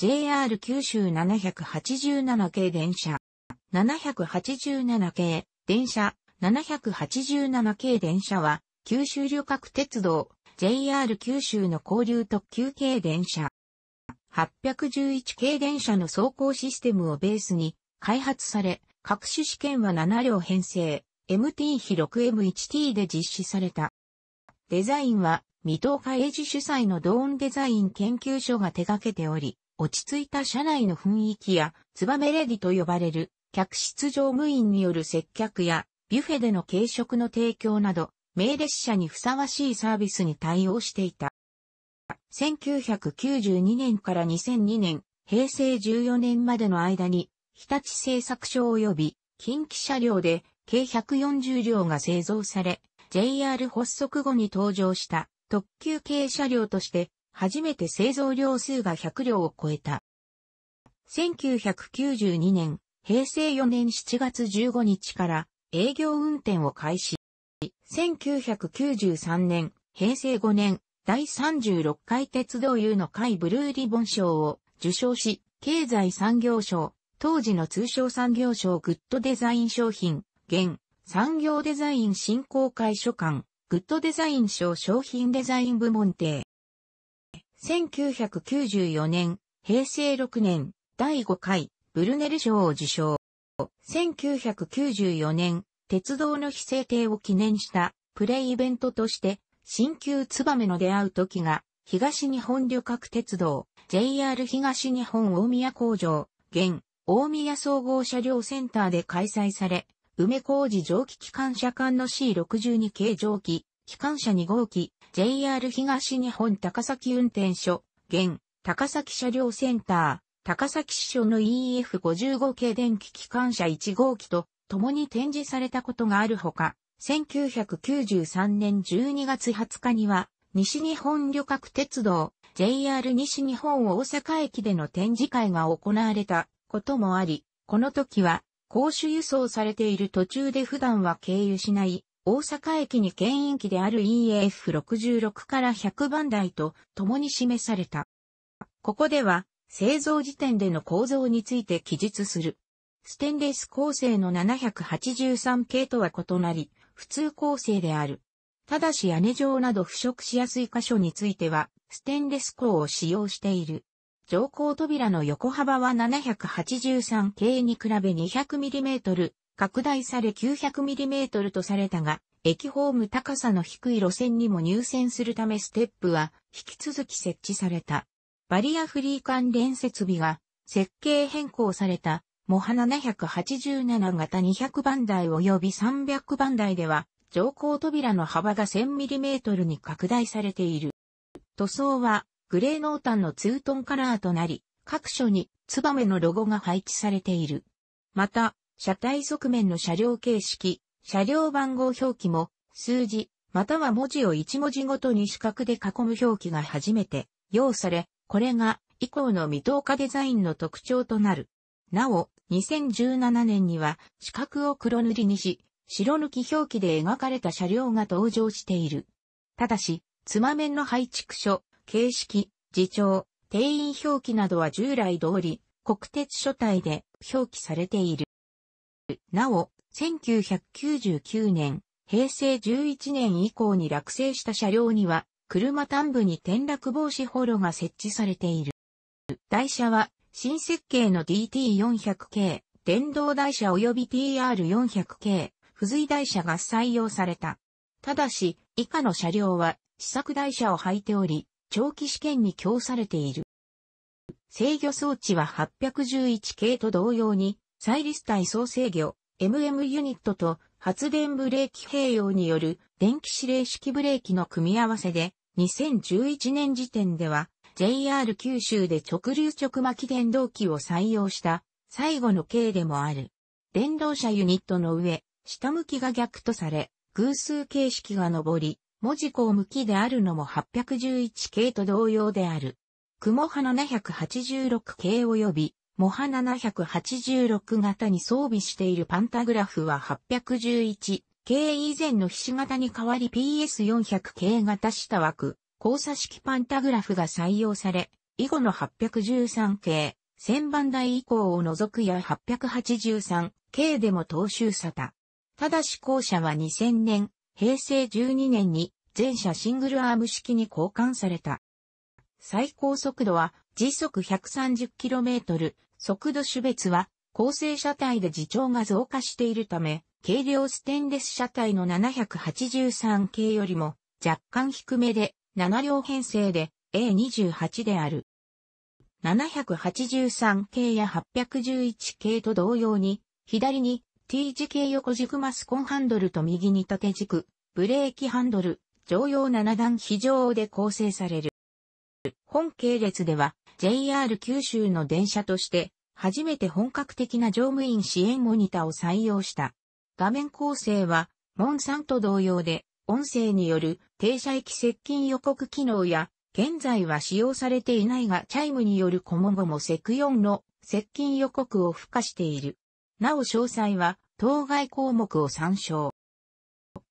JR 九州787系電車、787系電車、787系電車は、九州旅客鉄道、JR 九州の交流特急系電車。811系電車の走行システムをベースに開発され、各種試験は7両編成、MT 比 6M1T で実施された。デザインは、未踏海英主催のドーンデザイン研究所が手掛けており、落ち着いた車内の雰囲気や、ツバメレディと呼ばれる、客室乗務員による接客や、ビュフェでの軽食の提供など、名列車にふさわしいサービスに対応していた。1992年から2002年、平成14年までの間に、日立製作所及び近畿車両で計140両が製造され、JR 発足後に登場した特急軽車両として初めて製造量数が100両を超えた。1992年、平成4年7月15日から営業運転を開始。1993年、平成5年、第36回鉄道優の会ブルーリボン賞を受賞し、経済産業省、当時の通称産業省グッドデザイン商品、現、産業デザイン振興会所管、グッドデザイン賞商品デザイン部門定。1994年、平成6年、第5回、ブルネル賞を受賞。1994年、鉄道の非制定を記念したプレイイベントとして、新旧ツバメの出会う時が、東日本旅客鉄道、JR 東日本大宮工場、現、大宮総合車両センターで開催され、梅工事蒸気機関車間の C62 系蒸気、機関車2号機、JR 東日本高崎運転所、現、高崎車両センター、高崎支所の EF55 系電気機関車1号機と共に展示されたことがあるほか、1993年12月20日には、西日本旅客鉄道、JR 西日本大阪駅での展示会が行われたこともあり、この時は、公衆輸送されている途中で普段は経由しない大阪駅に牽引機である EF66 から100番台と共に示された。ここでは、製造時点での構造について記述する。ステンレス構成の783系とは異なり、普通構成である。ただし屋根状など腐食しやすい箇所については、ステンレス鋼を使用している。乗降扉の横幅は783系に比べ 200mm 拡大され 900mm とされたが、駅ホーム高さの低い路線にも入線するためステップは引き続き設置された。バリアフリー関連設備が設計変更されたモハ787型200番台及び300番台では乗降扉の幅が 1000mm に拡大されている。塗装はグレー濃淡のツートンカラーとなり、各所にツバメのロゴが配置されている。また、車体側面の車両形式、車両番号表記も、数字、または文字を1文字ごとに四角で囲む表記が初めて用され、これが以降の未踏化デザインの特徴となる。なお、2017年には四角を黒塗りにし、白抜き表記で描かれた車両が登場している。ただし、つま面の配置所、形式、自長、定員表記などは従来通り、国鉄書体で表記されている。なお、1999年、平成11年以降に落成した車両には、車端部に転落防止ホロが設置されている。台車は、新設計の DT400 系、電動台車及び TR400 系、付随台車が採用された。ただし、以下の車両は、試作台車を履いており、長期試験に供されている。制御装置は811系と同様に、サイリス体総制御、MM ユニットと発電ブレーキ併用による電気指令式ブレーキの組み合わせで、2011年時点では JR 九州で直流直巻電動機を採用した最後の系でもある。電動車ユニットの上、下向きが逆とされ、偶数形式が上り、文字項向きであるのも811系と同様である。雲波786系及びモハ786型に装備しているパンタグラフは811系以前の菱型形に代わり PS400 系型下枠、交差式パンタグラフが採用され、以後の813系、1000番台以降を除くや883系でも踏襲さた。ただし後者は2000年、平成12年に全車シングルアーム式に交換された。最高速度は時速 130km、速度種別は、構成車体で自重が増加しているため、軽量ステンレス車体の783系よりも若干低めで7両編成で A28 である。783系や811系と同様に、左に T 字系横軸マスコンハンドルと右に縦軸、ブレーキハンドル、常用7段非常で構成される。本系列では、JR 九州の電車として、初めて本格的な乗務員支援モニターを採用した。画面構成は、モンさんと同様で、音声による停車駅接近予告機能や、現在は使用されていないがチャイムによるコモゴモセク4の接近予告を付加している。なお詳細は、当該項目を参照。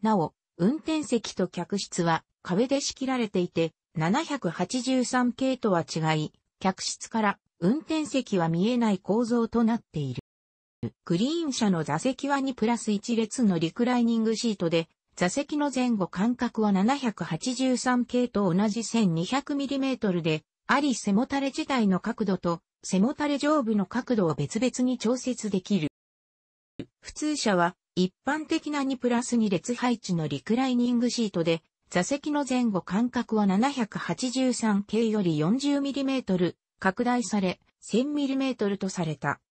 なお、運転席と客室は壁で仕切られていて、783系とは違い、客室から運転席は見えない構造となっている。グリーン車の座席は2プラス1列のリクライニングシートで、座席の前後間隔は783系と同じ 1200mm で、あり背もたれ自体の角度と背もたれ上部の角度を別々に調節できる。普通車は一般的な2プラス2列配置のリクライニングシートで、座席の前後間隔は 783K より 40mm 拡大され 1000mm とされた。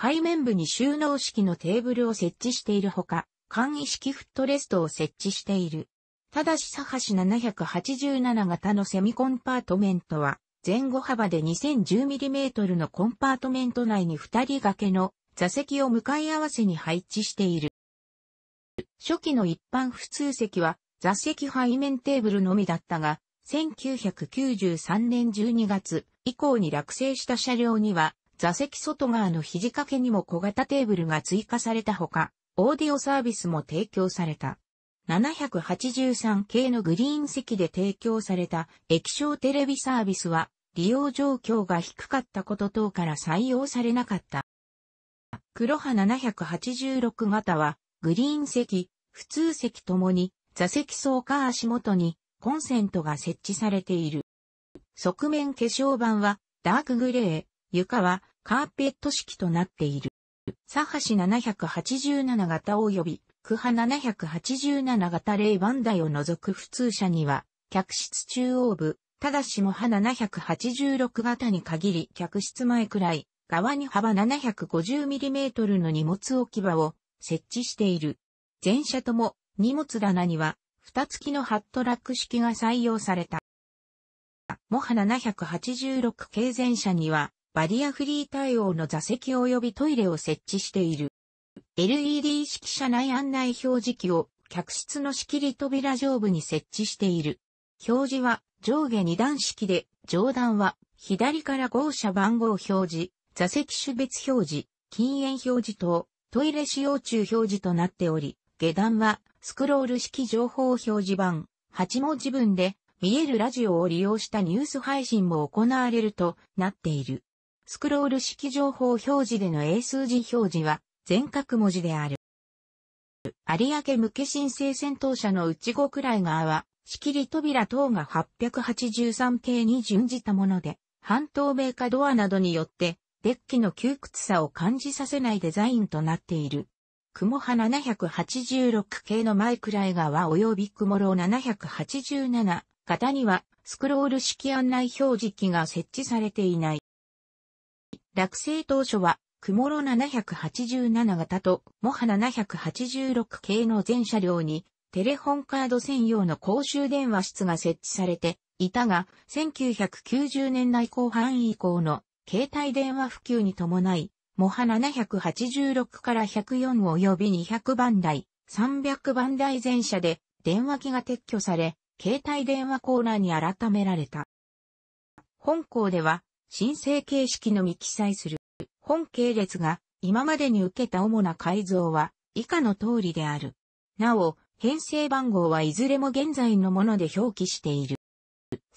背面部に収納式のテーブルを設置しているほか、簡易式フットレストを設置している。ただし、サハシ787型のセミコンパートメントは、前後幅で 2010mm のコンパートメント内に2人掛けの座席を向かい合わせに配置している。初期の一般普通席は座席背面テーブルのみだったが、1993年12月以降に落成した車両には、座席外側の肘掛けにも小型テーブルが追加されたほか、オーディオサービスも提供された。783系のグリーン席で提供された液晶テレビサービスは利用状況が低かったこと等から採用されなかった。黒羽786型はグリーン席、普通席ともに座席層か足元にコンセントが設置されている。側面化粧板はダークグレー、床はカーペット式となっている。サハシ787型及びクハ787型バンダイを除く普通車には客室中央部、ただしも歯786型に限り客室前くらい、側に幅 750mm の荷物置き場を設置している。全車とも荷物棚には、蓋付きのハットラック式が採用された。モハ786系全車には、バリアフリー対応の座席及びトイレを設置している。LED 式車内案内表示器を客室の仕切り扉上部に設置している。表示は上下2段式で、上段は左から号車番号表示、座席種別表示、禁煙表示等、トイレ使用中表示となっており、下段はスクロール式情報表示板、8文字分で、見えるラジオを利用したニュース配信も行われるとなっている。スクロール式情報表示での英数字表示は、全角文字である。有明向け申請戦闘車のうち5くらい側は、仕切り扉等が883系に準じたもので、半透明化ドアなどによって、デッキの窮屈さを感じさせないデザインとなっている。雲花786系のマイクライ側及び雲ロ787型にはスクロール式案内表示器が設置されていない。落成当初は雲ロ787型とモハ786系の全車両にテレホンカード専用の公衆電話室が設置されていたが1990年代後半以降の携帯電話普及に伴いモハ786から104及び200番台、300番台全車で電話機が撤去され、携帯電話コーナーに改められた。本校では、申請形式のみ記載する。本系列が今までに受けた主な改造は以下の通りである。なお、編成番号はいずれも現在のもので表記している。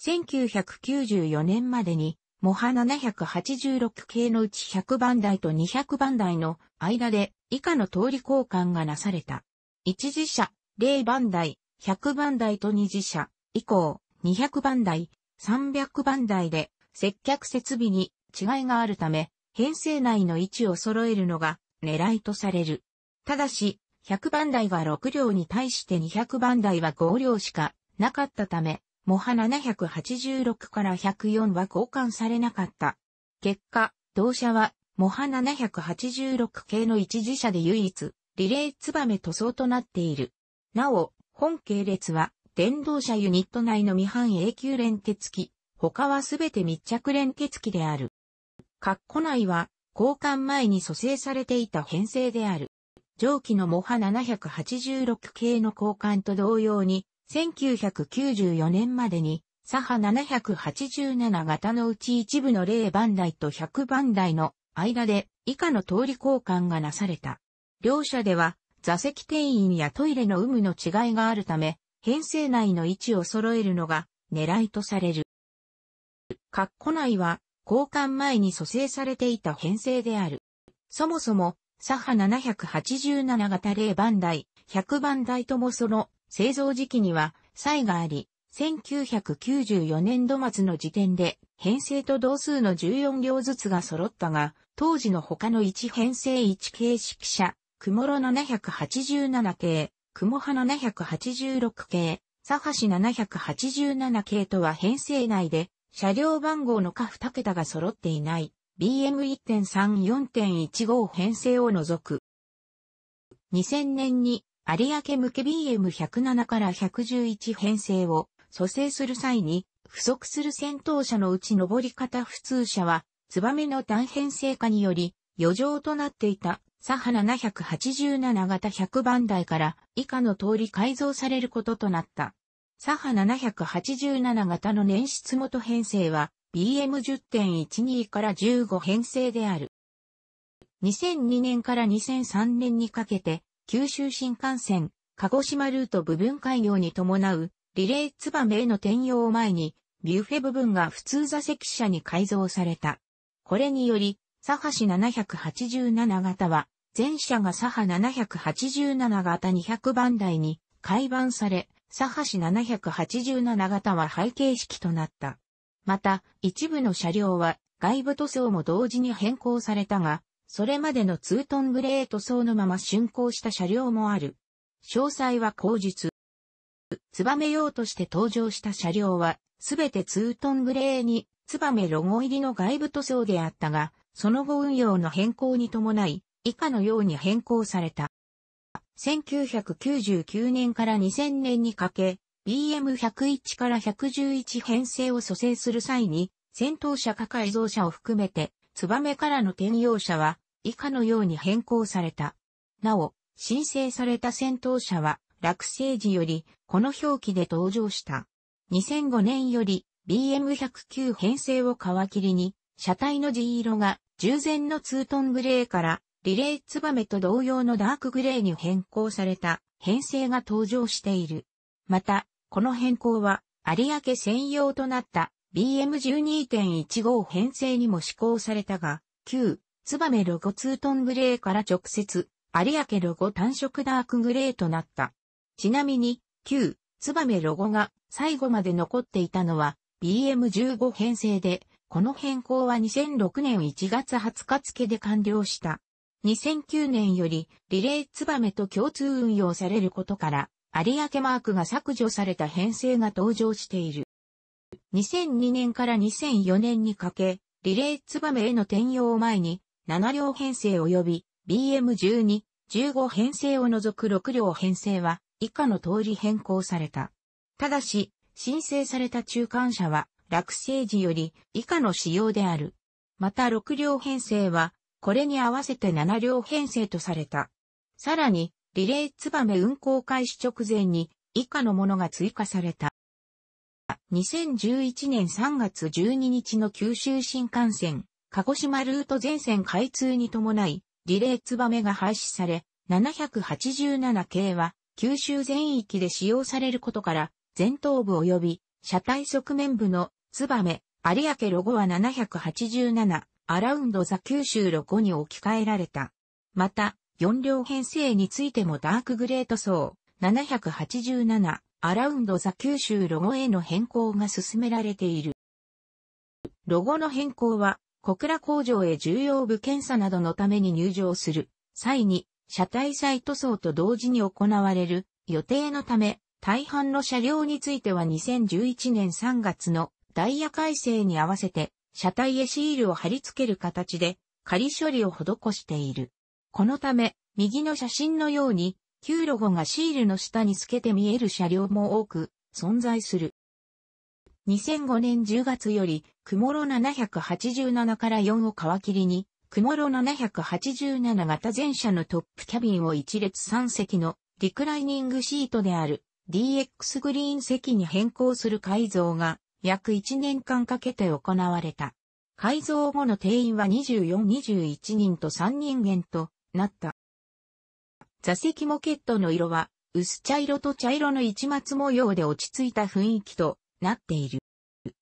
1994年までにモハ786系のうち100番台と200番台の間で以下の通り交換がなされた。一次車、0番台、100番台と二次車、以降、200番台、300番台で接客設備に違いがあるため、編成内の位置を揃えるのが狙いとされる。ただし、100番台は6両に対して200番台は5両しかなかったため、モハ786から104は交換されなかった。結果、同社は、モハ786系の一次車で唯一、リレーツバメ塗装となっている。なお、本系列は、電動車ユニット内の未半永久連結機、他はすべて密着連結機である。括弧内は、交換前に蘇生されていた編成である。上記のモハ786系の交換と同様に、1994年までに、左派787型のうち一部の0番台と100番台の間で以下の通り交換がなされた。両者では座席定員やトイレの有無の違いがあるため、編成内の位置を揃えるのが狙いとされる。括弧内は交換前に蘇生されていた編成である。そもそも、左派787型0番台、100番台ともその製造時期には差異があり、1994年度末の時点で編成と同数の14両ずつが揃ったが、当時の他の1編成1形式車、雲ろ787系、雲波786系、サハシ787系とは編成内で、車両番号の下2桁が揃っていない、BM1.3、4.15編成を除く。2000年に有明向け BM107 から111編成を蘇生する際に、不足する戦闘車のうち上り方普通車は、ツバメの単編成化により、余剰となっていた、サハ787型100番台から以下の通り改造されることとなった。サハ787型の年出元編成は BM10.12 から15編成である。2002年から2003年にかけて九州新幹線、鹿児島ルート部分開業に伴う、リレーツバメへの転用を前に、ビュッフェ部分が普通座席車に改造された。これにより、サハシ787型は、全車がサハ787型200番台に改版され、サハシ787型は背景式となった。また、一部の車両は外部塗装も同時に変更されたが、それまでのツートングレート層のまま竣工した車両もある。詳細は後日。ツバメ用として登場した車両は、すべてツートングレーに、ツバメロゴ入りの外部塗装であったが、その後運用の変更に伴い、以下のように変更された。1999年から2000年にかけ、BM101 から111編成を蘇生する際に、戦闘車か改造車を含めて、ツバメからの転用車は、以下のように変更された。なお、申請された戦闘車は、落成時より、この表記で登場した。2005年より、BM109 編成を皮切りに、車体の地色が、従前のツートングレーから、リレーツバメと同様のダークグレーに変更された、編成が登場している。また、この変更は、有明専用となった BM12.15 編成にも施行されたが、旧メロゴツートングレーから直接、有明ロゴ単色ダークグレーとなった。ちなみに、旧、メロゴが最後まで残っていたのは、BM15 編成で、この変更は2006年1月20日付で完了した。2009年より、リレーツバメと共通運用されることから、有明マークが削除された編成が登場している。2002年から2004年にかけ、リレーツバメへの転用を前に、7両編成及び BM12、15編成を除く6両編成は以下の通り変更された。ただし、申請された中間車は落成時より以下の仕様である。また6両編成はこれに合わせて7両編成とされた。さらに、リレーツバメ運行開始直前に以下のものが追加された。2011年3月12日の九州新幹線鹿児島ルート全線開通に伴い、リレーツバメが廃止され、787系は九州全域で使用されることから、前頭部及び車体側面部のツバメ、有明ロゴは787アラウンドザ九州ロゴに置き換えられた。また、4両編成についてもダークグレート層787アラウンドザ九州ロゴへの変更が進められている。ロゴの変更は小倉工場へ重要部検査などのために入場する際に、車体再塗装と同時に行われる予定のため、大半の車両については2011年3月のダイヤ改正に合わせて、車体へシールを貼り付ける形で、仮処理を施している。このため、右の写真のように、旧ロゴがシールの下に透けて見える車両も多く存在する。2005年10月より、クモロ787から4を皮切りに、クモロ787型全車のトップキャビンを一列3席のリクライニングシートである DX グリーン席に変更する改造が約1年間かけて行われた。改造後の定員は24、21人と3人減となった。座席モケットの色は薄茶色と茶色の市松模様で落ち着いた雰囲気となっている。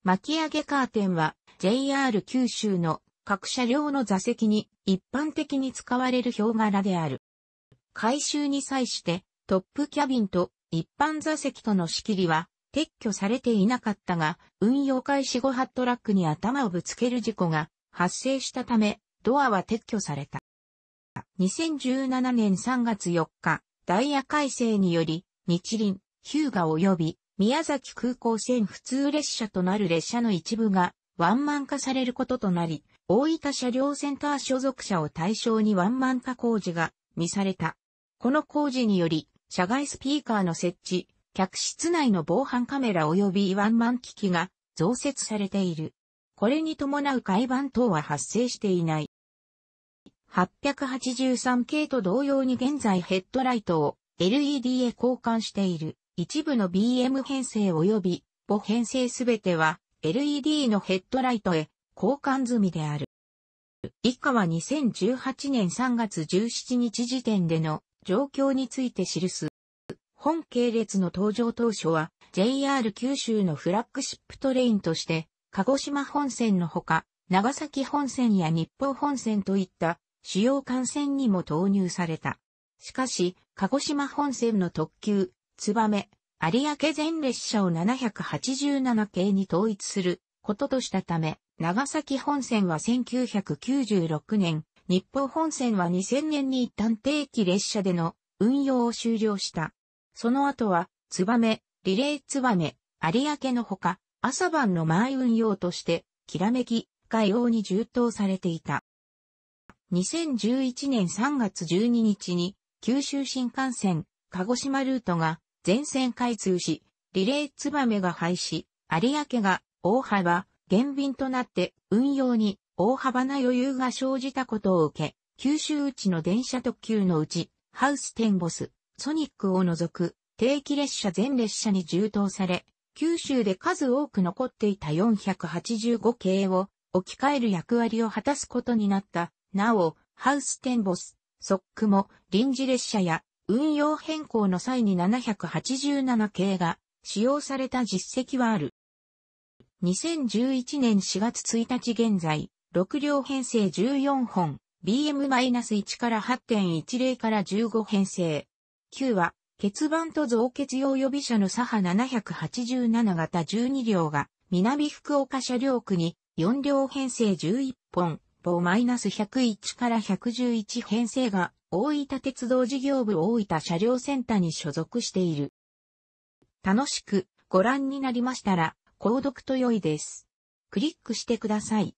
巻き上げカーテンは JR 九州の各車両の座席に一般的に使われる表柄である。改修に際してトップキャビンと一般座席との仕切りは撤去されていなかったが、運用開始後ハットラックに頭をぶつける事故が発生したため、ドアは撤去された。2017年3月4日、ダイヤ改正により、日輪、ヒューガ及び宮崎空港線普通列車となる列車の一部がワンマン化されることとなり、大分車両センター所属者を対象にワンマン化工事が見された。この工事により、車外スピーカーの設置、客室内の防犯カメラ及びワンマン機器が増設されている。これに伴う海板等は発生していない。883系と同様に現在ヘッドライトを LED へ交換している。一部の BM 編成及び母編成すべては LED のヘッドライトへ交換済みである。以下は2018年3月17日時点での状況について記す。本系列の登場当初は JR 九州のフラッグシップトレインとして鹿児島本線のほか長崎本線や日報本線といった主要幹線にも投入された。しかし、鹿児島本線の特急ツバメ、有明全列車を787系に統一することとしたため、長崎本線は1996年、日報本線は2000年に一旦定期列車での運用を終了した。その後は、ツバメ、リレーツバメ、有明のほか、朝晩の前運用として、きらめき、海用に充当されていた。2011年3月12日に、九州新幹線、鹿児島ルートが全線開通し、リレーツバメが廃止、有明が大幅、減便となって運用に大幅な余裕が生じたことを受け、九州内の電車特急のうち、ハウステンボス、ソニックを除く定期列車全列車に充当され、九州で数多く残っていた485系を置き換える役割を果たすことになった。なお、ハウステンボス、ソックも臨時列車や運用変更の際に787系が使用された実績はある。2011年4月1日現在、6両編成14本、BM-1 から8.10から15編成。9は、欠番と増欠用予備車の左派787型12両が、南福岡車両区に4両編成11本、棒 -101 から111編成が大分鉄道事業部大分車両センターに所属している。楽しくご覧になりましたら、購読と良いです。クリックしてください。